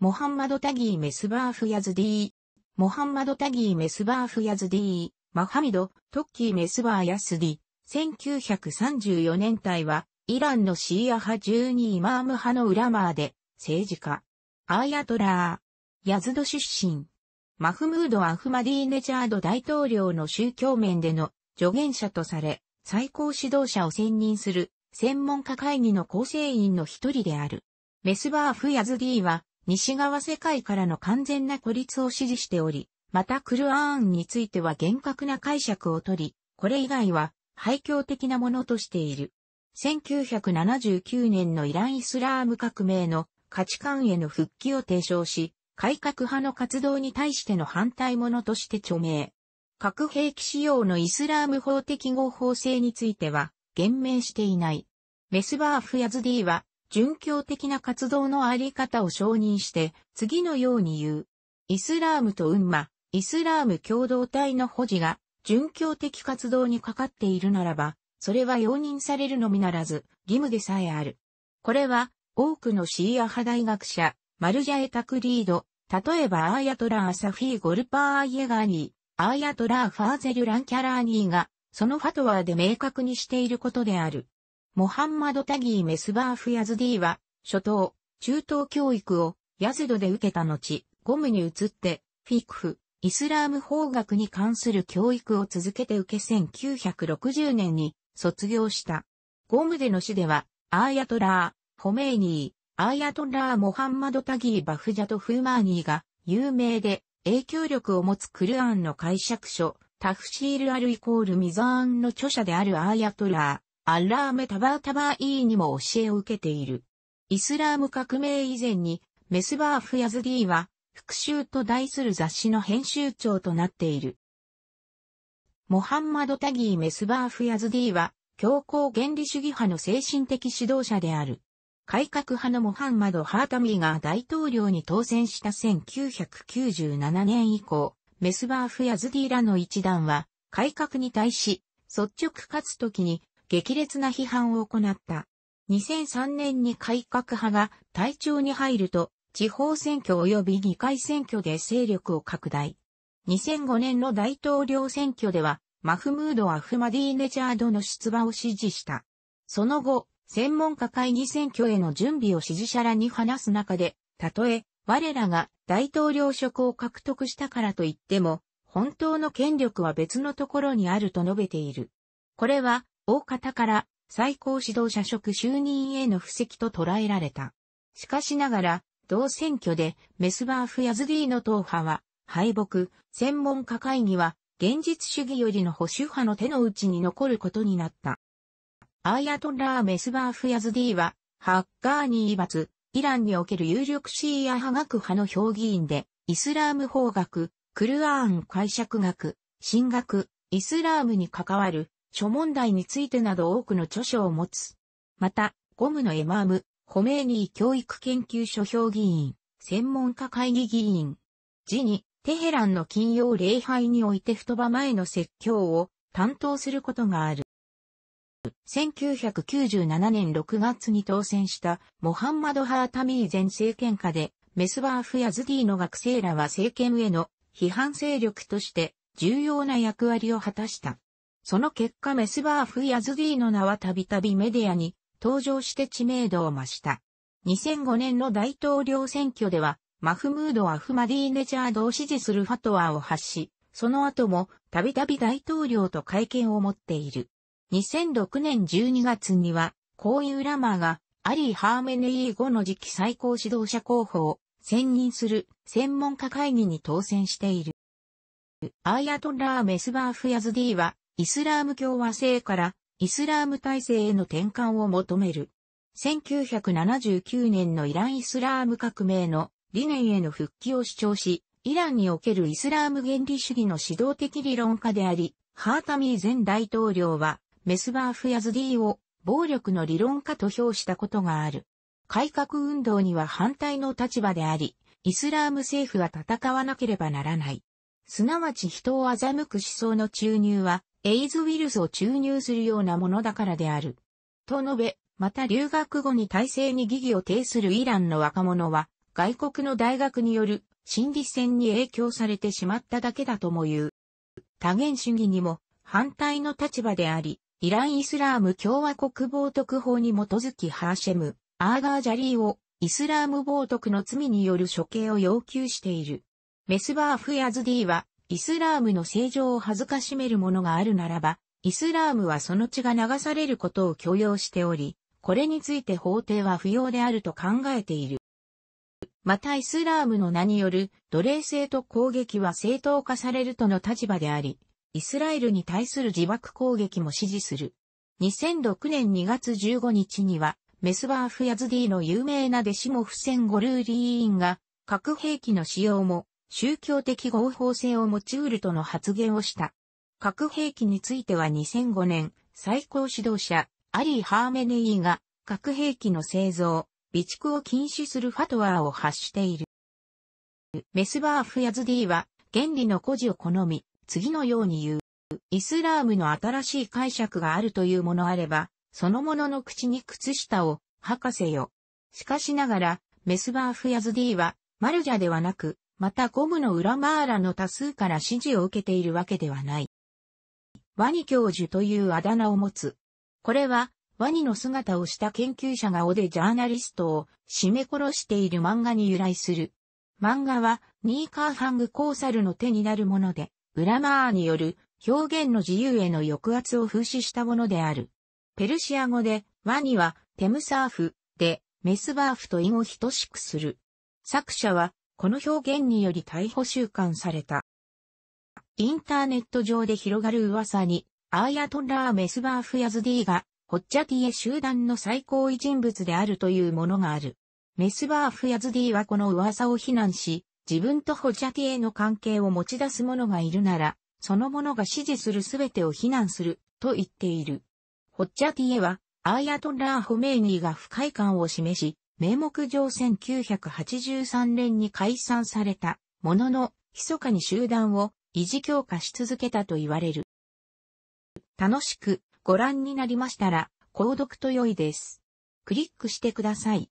モハンマド・タギー・メスバーフ・ヤズディー。モハンマド・タギー・メスバーフ・ヤズディー。マハミド・トッキー・メスバー・ヤスディ。1934年代は、イランのシーア派12イマーム派のウラマーで、政治家。アーヤトラー。ヤズド出身。マフムード・アフマディーネチャード大統領の宗教面での助言者とされ、最高指導者を選任する専門家会議の構成員の一人である。メスバーフ・ヤズディは西側世界からの完全な孤立を支持しており、またクルアーンについては厳格な解釈をとり、これ以外は廃墟的なものとしている。1979年のイラン・イスラーム革命の価値観への復帰を提唱し、改革派の活動に対しての反対者として著名。核兵器使用のイスラーム法的合法性については、言明していない。メスバーフ・ヤズディは、殉教的な活動のあり方を承認して、次のように言う。イスラームとウンマ、イスラーム共同体の保持が、殉教的活動にかかっているならば、それは容認されるのみならず、義務でさえある。これは、多くのシーア派大学者、マルジャエタクリード、例えばアーヤトラーサフィー・ゴルパー・アイエガーニー、アーヤトラー・ファーゼル・ランキャラーニーが、そのファトワーで明確にしていることである。モハンマド・タギー・メスバーフ・ヤズディは、初等、中等教育をヤズドで受けた後、ゴムに移って、フィクフ、イスラーム法学に関する教育を続けて受け1960年に卒業した。ゴムでの死では、アーヤトラー、ホメイニー、アーヤトラー・モハンマド・タギー・バフジャト・フーマーニーが有名で影響力を持つクルアンの解釈書、タフシール・アルイコール・ミザーンの著者であるアーヤトラー、アッラーメ・タバータバーイーにも教えを受けている。イスラーム革命以前に、メスバーフ・ヤズディは、復讐と題する雑誌の編集長となっている。モハンマド・タギー・メスバーフ・ヤズディは、強硬原理主義派の精神的指導者である。改革派のモハンマド・ハータミーが大統領に当選した1997年以降、メスバーフ・ヤズディらの一団は、改革に対し、率直かつ時に激烈な批判を行った。2003年に改革派が隊長に入ると、地方選挙及び議会選挙で勢力を拡大。2005年の大統領選挙では、マフムード・アフマディーネジャードの出馬を支持した。その後、専門家会議選挙への準備を支持者らに話す中で、たとえ、我らが大統領職を獲得したからといっても、本当の権力は別のところにあると述べている。これは、大方から最高指導者職就任への布石と捉えられた。しかしながら、同選挙でメスバーフ・ヤズディの党派は敗北、専門家会議は現実主義よりの保守派の手の内に残ることになった。アーヤトラー・メスバーフ・ヤズディは、ハッガーニー罰、イランにおける有力シーア派学派の評議員で、イスラーム法学、クルアーン解釈学、神学、イスラームに関わる諸問題についてなど多くの著書を持つ。また、ゴムのエマーム、ホメーニー教育研究所評議員、専門家会議議員。次に、テヘランの金曜礼拝において太場前の説教を担当することがある。1997年6月に当選したモハンマド・ハータミー前政権下でメスバーフ・ヤズディの学生らは政権への批判勢力として重要な役割を果たした。その結果メスバーフ・ヤズディの名はたびたびメディアに登場して知名度を増した。2005年の大統領選挙では、マフムード・アフマディーネジャードを支持するファトワーを発し、その後もたびたび大統領と会見を持っている。2006年12月には、こういうラマーがアリー・ハーメネイー後の次期最高指導者候補を選任する専門家会議に当選している。アーヤトラー・メスバーフ・ヤズディはイスラーム共和制からイスラーム体制への転換を求める。1979年のイラン・イスラーム革命の理念への復帰を主張し、イランにおけるイスラーム原理主義の指導的理論家であり、ハータミー前大統領は、メスバーフ・ヤズディを暴力の理論家と評したことがある。改革運動には反対の立場であり、イスラーム政府は戦わなければならない。すなわち人を欺く思想の注入は、エイズウイルスを注入するようなものだからである。と述べ、また留学後に体制に疑義を呈するイランの若者は、外国の大学による心理戦に影響されてしまっただけだとも言う。多元主義にも反対の立場であり、イラン・イスラーム共和国冒徳法に基づきハーシェム、アーガー・ジャリーをイスラーム冒徳の罪による処刑を要求している。メスバーフヤズディは、イスラームの正常を辱めるものがあるならば、イスラームはその血が流されることを許容しており、これについて法廷は不要であると考えている。またイスラームの名による奴隷制と攻撃は正当化されるとの立場であり、イスラエルに対する自爆攻撃も支持する。2006年2月15日には、メスバーフ・ヤズディの有名な弟子もフセン・ゴルーリーンが、核兵器の使用も宗教的合法性を持ち得るとの発言をした。核兵器については2005年、最高指導者、アリー・ハーメネイが、核兵器の製造、備蓄を禁止するファトワーを発している。メスバーフ・ヤズディは、原理の孤事を好み、次のように言う。イスラームの新しい解釈があるというものあれば、そのものの口に靴下を、博士よ。しかしながら、メスバーフ・ヤズディは、マルジャではなく、またゴムの裏マーラの多数から指示を受けているわけではない。ワニ教授というあだ名を持つ。これは、ワニの姿をした研究者がオでジャーナリストを締め殺している漫画に由来する。漫画は、ニーカーハングコーサルの手になるもので、裏マーによる表現の自由への抑圧を風刺したものである。ペルシア語で、ワニはテムサーフでメスバーフと意を等しくする。作者はこの表現により逮捕収監された。インターネット上で広がる噂に、アーヤトラー・メスバーフ・ヤズディが、ホッチャティエ集団の最高位人物であるというものがある。メスバーフ・ヤズディはこの噂を非難し、自分とホッチャティエの関係を持ち出す者がいるなら、その者が支持するすべてを非難する、と言っている。ホッチャティエは、アーヤトラー・ホメイニーが不快感を示し、名目上1983年に解散されたものの、密かに集団を維持強化し続けたと言われる。楽しくご覧になりましたら、購読と良いです。クリックしてください。